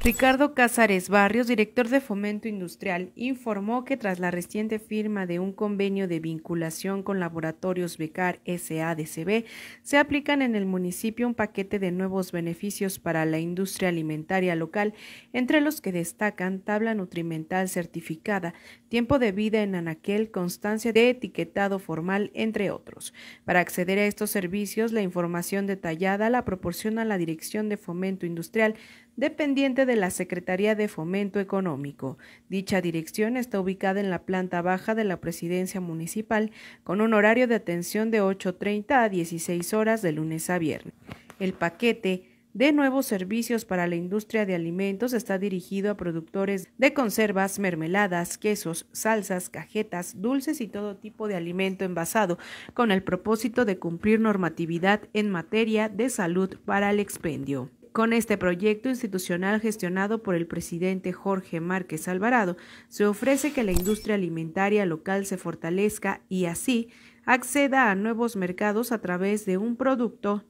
Ricardo Cázares Barrios, director de Fomento Industrial, informó que tras la reciente firma de un convenio de vinculación con Laboratorios Becar SADCB, se aplican en el municipio un paquete de nuevos beneficios para la industria alimentaria local, entre los que destacan tabla nutrimental certificada, tiempo de vida en anaquel, constancia de etiquetado formal, entre otros. Para acceder a estos servicios, la información detallada la proporciona la Dirección de Fomento Industrial dependiente de la Secretaría de Fomento Económico. Dicha dirección está ubicada en la planta baja de la Presidencia Municipal, con un horario de atención de 8.30 a 16 horas de lunes a viernes. El paquete de nuevos servicios para la industria de alimentos está dirigido a productores de conservas, mermeladas, quesos, salsas, cajetas, dulces y todo tipo de alimento envasado, con el propósito de cumplir normatividad en materia de salud para el expendio. Con este proyecto institucional gestionado por el presidente Jorge Márquez Alvarado, se ofrece que la industria alimentaria local se fortalezca y así acceda a nuevos mercados a través de un producto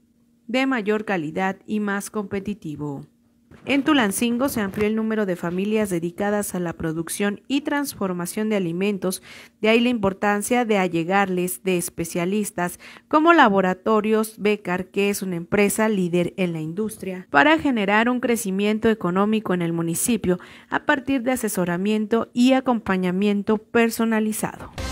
de mayor calidad y más competitivo. En Tulancingo se amplió el número de familias dedicadas a la producción y transformación de alimentos, de ahí la importancia de allegarles de especialistas como Laboratorios Becar, que es una empresa líder en la industria, para generar un crecimiento económico en el municipio a partir de asesoramiento y acompañamiento personalizado.